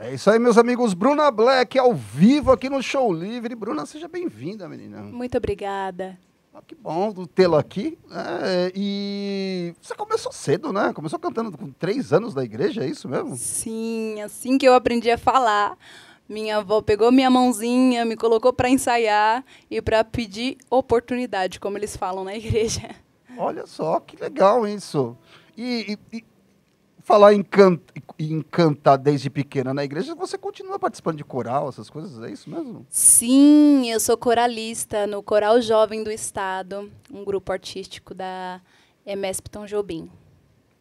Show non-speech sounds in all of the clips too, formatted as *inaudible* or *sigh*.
É isso aí, meus amigos. Bruna Black, ao vivo aqui no Show Livre. Bruna, seja bem-vinda, menina. Muito obrigada. Ah, que bom tê-la aqui. É, e você começou cedo, né? Começou cantando com três anos da igreja, é isso mesmo? Sim, assim que eu aprendi a falar. Minha avó pegou minha mãozinha, me colocou para ensaiar e para pedir oportunidade, como eles falam na *laughs* igreja. Olha só, que legal isso. e, e, e falar em, can... em cantar desde pequena na igreja, você continua participando de coral, essas coisas, é isso mesmo? Sim, eu sou coralista no Coral Jovem do Estado, um grupo artístico da Emesp Tom Jobim.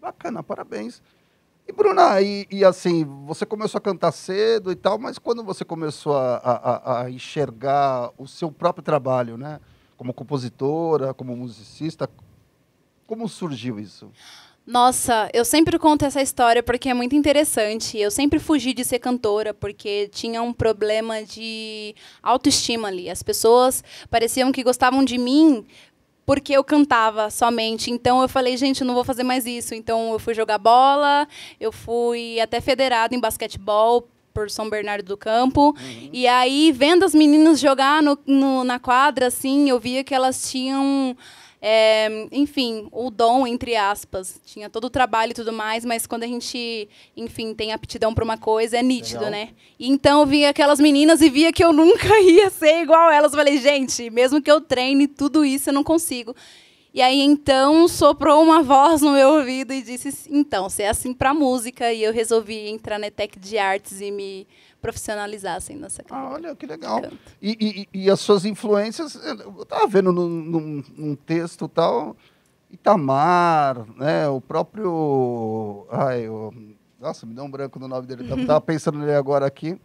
Bacana, parabéns. E Bruna, e, e, assim, você começou a cantar cedo e tal, mas quando você começou a, a, a enxergar o seu próprio trabalho, né? Como compositora, como musicista, como surgiu isso? Nossa, eu sempre conto essa história porque é muito interessante. Eu sempre fugi de ser cantora porque tinha um problema de autoestima ali. As pessoas pareciam que gostavam de mim porque eu cantava somente. Então eu falei, gente, eu não vou fazer mais isso. Então eu fui jogar bola, eu fui até federado em basquetebol por São Bernardo do Campo. Uhum. E aí, vendo as meninas jogar no, no, na quadra, assim, eu via que elas tinham é, enfim, o dom, entre aspas. Tinha todo o trabalho e tudo mais, mas quando a gente, enfim, tem aptidão para uma coisa, é nítido, Legal. né? E então eu via aquelas meninas e via que eu nunca *laughs* ia ser igual elas. Eu falei, gente, mesmo que eu treine tudo isso, eu não consigo. E aí então soprou uma voz no meu ouvido e disse: "Então, você é assim para música". E eu resolvi entrar na Tech de Artes e me profissionalizar assim nessa carreira. Ah, olha que legal. E, e, e, as suas influências, eh, eu estava vendo num, num, num texto tal, Itamar, né, o próprio ai, o, nossa, me deu um branco no nome dele, eu tava *laughs* pensando nele agora aqui.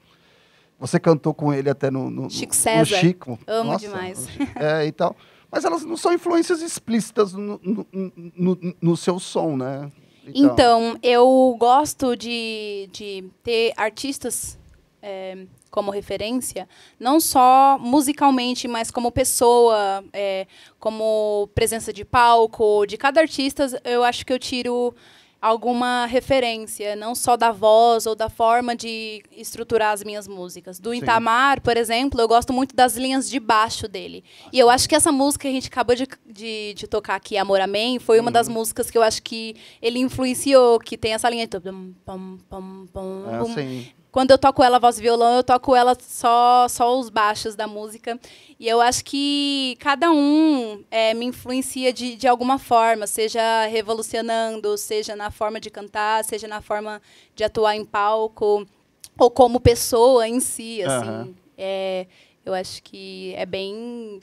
Você cantou com ele até no, no Chico César. No Chico. Amo nossa, demais. É, e tal. *laughs* mas elas não são influências explícitas no, no, no, no seu som, né? Então. então, eu gosto de, de ter artistas é, como referência, não só musicalmente, mas como pessoa, é, como presença de palco. De cada artista, eu acho que eu tiro alguma referência, não só da voz ou da forma de estruturar as minhas músicas. Do Intamar, por exemplo, eu gosto muito das linhas de baixo dele. E eu acho que essa música que a gente acabou de, de, de tocar aqui, Amor Amém, foi uma hum. das uhum. músicas que eu acho que ele influenciou, que tem essa linha de... é, assim. Quando eu toco ela voz e violão, eu toco ela só, só os baixos da música. E eu acho que cada um é, me influencia de, de alguma forma, seja revolucionando, seja na forma de cantar, seja na forma de atuar em palco, ou como pessoa em si. Assim. Uhum. É, eu acho que é bem.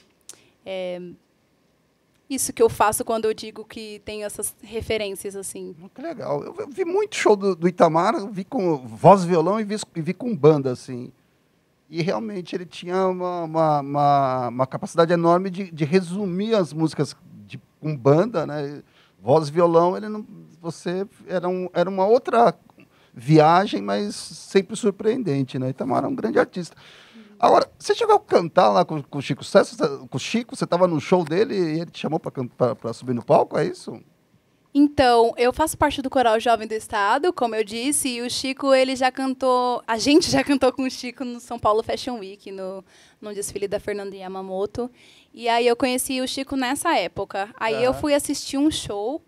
É, isso que eu faço quando eu digo que tenho essas referências, assim. Hum, que legal. Eu vi muito show do, do Itamar, vi com voz e violão e vi, vi com banda, assim. E realmente ele tinha uma, uma, uma, uma capacidade enorme de, de, resumir as músicas de, com banda, né? Voz e violão, ele não, você era, um, era uma outra viagem, mas sempre surpreendente, né? Itamar é um grande artista. Agora, você chegou a cantar lá com, com o Chico César? Com o Chico, você estava no show dele e ele te chamou para subir no palco, é isso? Então, eu faço parte do Coral Jovem do Estado, como eu disse, e o Chico, ele já cantou, a gente já cantou com o Chico no São Paulo Fashion Week, no, no desfile da Fernanda Yamamoto. E aí eu conheci o Chico nessa época. Aí eu fui assistir um show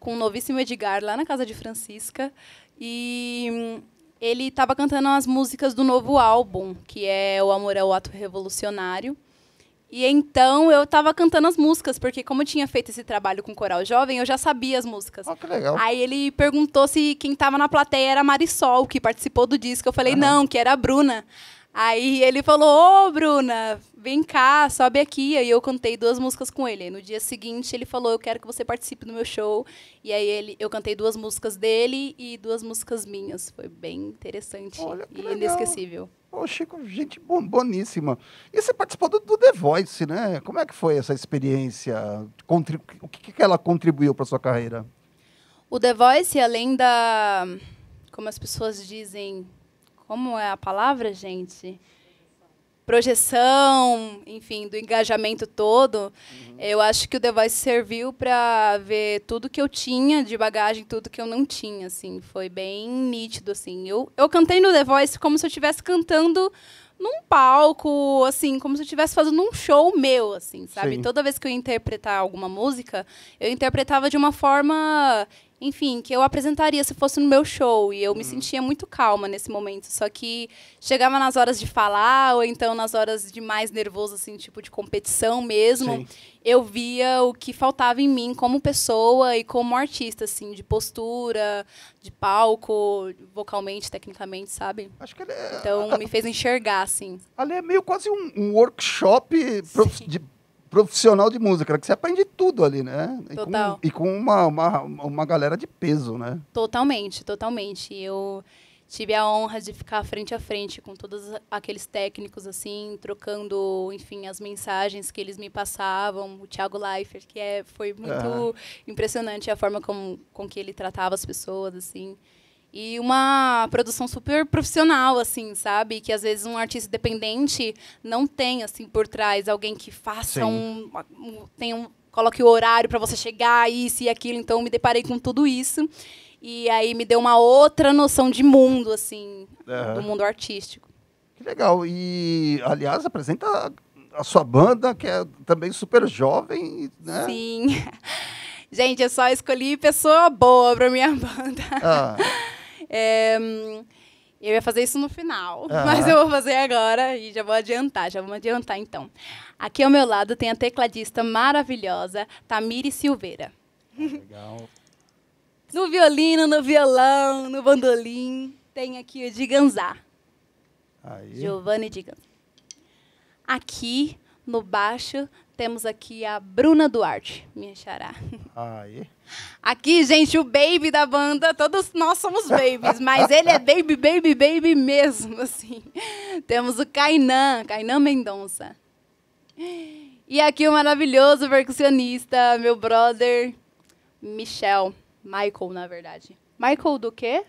com o novíssimo Edgar lá na casa de Francisca. E ele estava cantando as músicas do novo álbum, que é O Amor é o Ato Revolucionário. E então eu estava cantando as músicas, porque como eu tinha feito esse trabalho com coral jovem, eu já sabia as músicas. Oh, que legal. Aí ele perguntou se quem estava na plateia era a Marisol, que participou do disco. Eu falei, não, que era a Bruna. Aí ele falou: Ô, Bruna, vem cá, sobe aqui. Aí eu cantei duas músicas com ele. Aí no dia seguinte ele falou: Eu quero que você participe do meu show. E aí ele, eu cantei duas músicas dele e duas músicas minhas. Foi bem interessante Olha, e legal. inesquecível. Ô, Chico, gente boníssima. E você participou do, do, The Voice, né? Como é que foi essa experiência? o que, que ela contribuiu para sua carreira? O The Voice, além da. Como as pessoas dizem, como é a palavra, gente? Projeção, enfim, do engajamento todo. Uhum. Eu acho que o The Voice serviu para ver tudo que eu tinha de bagagem, tudo que eu não tinha, assim. Foi bem nítido, assim. Eu, eu cantei no The Voice como se eu estivesse cantando num palco, assim, como se eu estivesse fazendo um show meu, assim, sabe? Sim. Toda vez que eu ia interpretar alguma música, eu interpretava de uma forma enfim, que eu apresentaria se fosse no meu show. E eu me hum. sentia muito calma nesse momento. Só que chegava nas horas de falar, ou então nas horas de mais nervoso, assim, tipo de competição mesmo. Sim. Eu via o que faltava em mim como pessoa e como artista, assim, de postura, de palco, vocalmente, tecnicamente, sabe? Acho que ele é... Então me fez enxergar, assim. Ali é meio quase um, um workshop de profissional de música, né? que você aprende tudo ali, né? E Total. Com, e com uma, uma, uma galera de peso, né? Totalmente, totalmente. Eu tive a honra de ficar frente a frente com todos aqueles técnicos, assim, trocando, enfim, as mensagens que eles me passavam. O Thiago Leifert, que é, foi muito é. impressionante a forma com, com que ele tratava as pessoas, assim e uma produção super profissional, assim, sabe? Que às vezes um artista dependente não tem, assim, por trás alguém que faça um, um, tem um coloque o horário para você chegar, isso e aquilo. Então, me deparei com tudo isso. E aí me deu uma outra noção de mundo, assim, do mundo artístico. Que legal. E, aliás, apresenta a sua banda, que é também super jovem, né? Sim. *laughs* Gente, eu só escolhi pessoa boa para minha *laughs* banda. Ah. É, hum, eu ia fazer isso no final, *laughs* mas eu vou fazer agora e já vou adiantar, já vou adiantar então. Aqui ao meu lado tem a tecladista maravilhosa Tamiri Silveira. Ah, legal. *laughs* no violino, no violão, no bandolim, tem aqui o Diganzá. Giovanni Diganzá. Aqui no baixo temos aqui a Bruna Duarte, minha xará. aí Aqui, gente, o baby da banda. Todos nós somos babies, mas ele é baby, baby, baby mesmo, assim. Temos o Kainan, Kainan Mendonça. E aqui o maravilhoso percussionista, meu brother, Michel. Michael, na verdade. Michael do quê?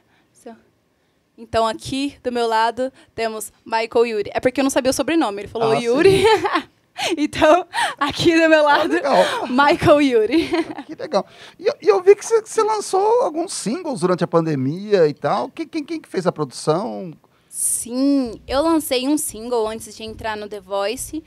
Então aqui do meu lado temos Michael Yuri. É porque eu não sabia o sobrenome, ele falou ah, Yuri. *laughs* *laughs* Então, aqui do meu ah, lado, ah, Michael Yuri. *laughs* Que legal. E eu, eu vi que você lançou alguns singles durante a pandemia e tal. Quem, quem, quem fez a produção? Sim, eu lancei um single antes de entrar no The Voice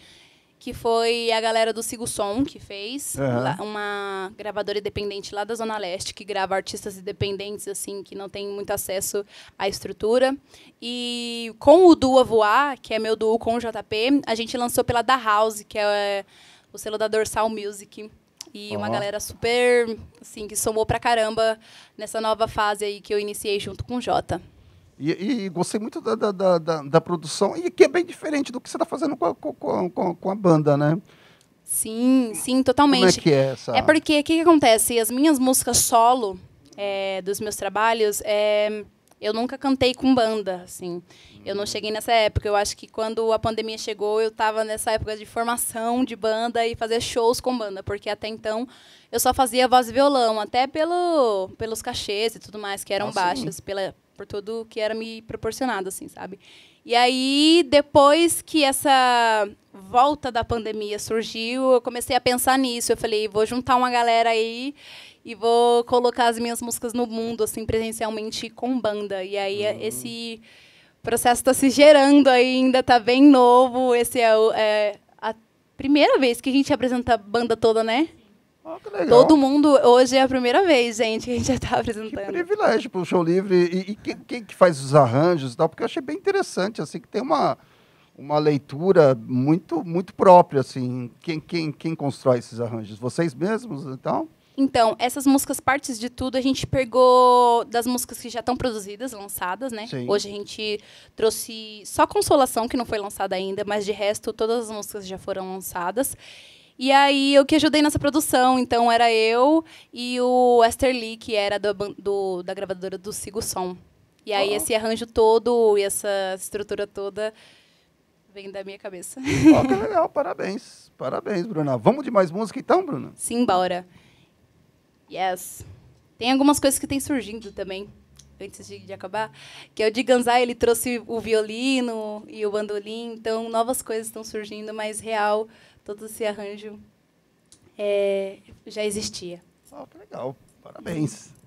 que foi a galera do Sigo Som que fez, uhum. uma gravadora independente lá da Zona Leste, que grava artistas independentes, assim, que não tem muito acesso à estrutura. E com o duo a Voar, que é meu duo com o JP, a gente lançou pela Da House, que é o selo da Dorsal Music. E uma galera super, assim, que somou pra caramba nessa nova fase aí que eu iniciei junto com o Jota. E, e gostei muito da, da, da, da, produção, e que é bem diferente do que você está fazendo com a, com, com, com a banda, né? Sim, sim, totalmente. Como é que é essa? É porque o que, que, acontece? As minhas músicas solo é, dos meus trabalhos, é, eu nunca cantei com banda, assim. Eu não cheguei nessa época. Eu acho que quando a pandemia chegou, eu estava nessa época de formação de banda e fazer shows com banda, porque até então eu só fazia voz e violão, até pelo, pelos cachês e tudo mais que eram ah, baixos, pela por tudo que era me proporcionado, assim, sabe? E aí, depois que essa volta da pandemia surgiu, eu comecei a pensar nisso. Eu falei, vou juntar uma galera aí e vou colocar as minhas músicas no mundo, assim, presencialmente com banda. E aí, é, uhum. esse processo está se gerando ainda, está bem novo. Esse é, o, é, a primeira vez que a gente apresenta a banda toda, né? Todo mundo, hoje é a primeira vez, gente, que a gente já está apresentando. Que privilégio para o Show Livre. E, e quem, quem, que faz os arranjos e tal? Porque eu achei bem interessante, assim, que tem uma, uma leitura muito, muito própria, assim. Quem, quem, quem constrói esses arranjos? Vocês mesmos, então? Então, essas músicas, partes de tudo, a gente pegou das músicas que já estão produzidas, lançadas, né? Sim. Hoje a gente trouxe só Consolação, que não foi lançada ainda, mas de resto, todas as músicas já foram lançadas. E aí eu que ajudei nessa produção, então era eu e o Esther Lee, que era do, do da gravadora do Sigo Som. E aí oh. esse arranjo todo e essa estrutura toda vem da minha cabeça. Oh, que *laughs* legal, parabéns. Parabéns, Bruna. Vamos de mais música então, Bruna? Sim, bora. Yes. Tem algumas coisas que têm surgindo também antes de, de acabar, que é o de Ganzai, ele trouxe o violino e o bandolim, então novas coisas estão surgindo, mas real, todo esse arranjo é, já existia. Ah, que legal, parabéns.